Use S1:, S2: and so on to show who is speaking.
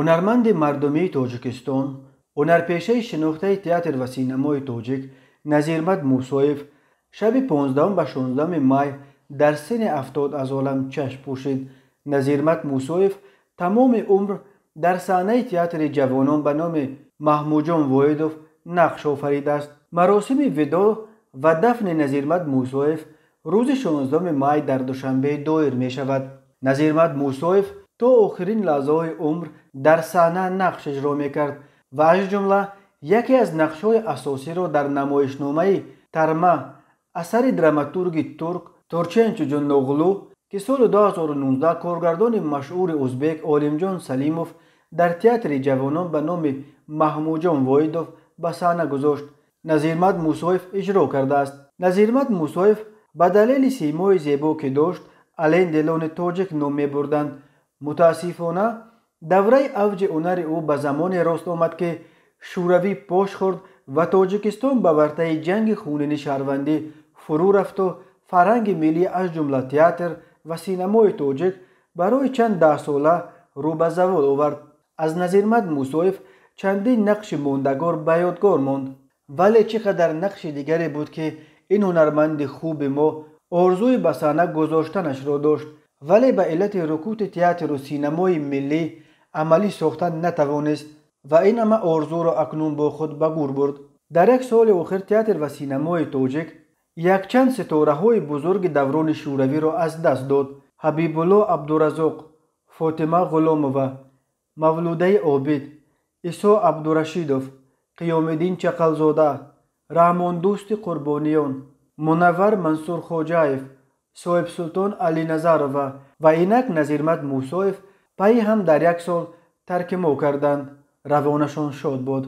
S1: ҳунарманди мардумии тоҷикистон ҳунарпешаи шинохтаи театр ва синамои тоҷик назирмад мусоев шаби 15 ба 16 май дар сини ҳафтод аз олам чашм пӯшид назирмад мусоев тамоми умр дар саҳнаи театри ҷавонон ба номи маҳмуҷон воидов нақш офаридааст маросими видо ва дафни назирмад мусоев рӯзи 16 май дар душанбе доир мешавад назирмад мусоев то охирин лаҳзаҳои умр дар саҳна нақш иҷро мекард ва аз ҷумла яке аз нақшҳои асосиро дар намоишномаи тарма асари драматурги турк турчен чуҷунноғлу ки соли 2019 коргардони машҳури ӯзбек олимҷон салимов дар театри ҷавонон ба номи маҳмуҷон воидов ба саҳна гузошт назирмат мусоев иҷро кардааст назирмат мусоев ба далели симои зебо ки дошт ален делони тоҷик ном мебурданд متاسفانه دوره اوج هنر او به زمان راست آمد که شوروی پاش خورد و تاجیکستان به ورته جنگ خونین شهروندی فرو رفت و فرهنگ ملی از جمله تئاتر و سینمای تاجیک برای چند ده ساله رو به زوال آورد از نظیرمد موسایف چندین نقش موندگار به یادگار ماند ولی چقدر نقش دیگری بود که این هنرمند خوب ما آرزوی به صحنه گذاشتنش را داشت вале ба иллати рукути театру синамои миллӣ амалӣ сохта натавонист ва ин ҳама орзуро акнун бо худ ба гур бурд дар як соли охир театр ва синамои тоҷик якчанд ситораҳои бузурги даврони шӯравиро аз даст дод ҳабибулло абдуразоқ фотима ғуломова мавлудаи обид исо абдурашидов қиёмиддин чақалзода раҳмондӯсти қурбониён мунаввар мансур хоҷаев соҳиб султон алиназарова ва инак назирмат мусоев пайи ҳам дар як сол тарки мо карданд равонашон шод буд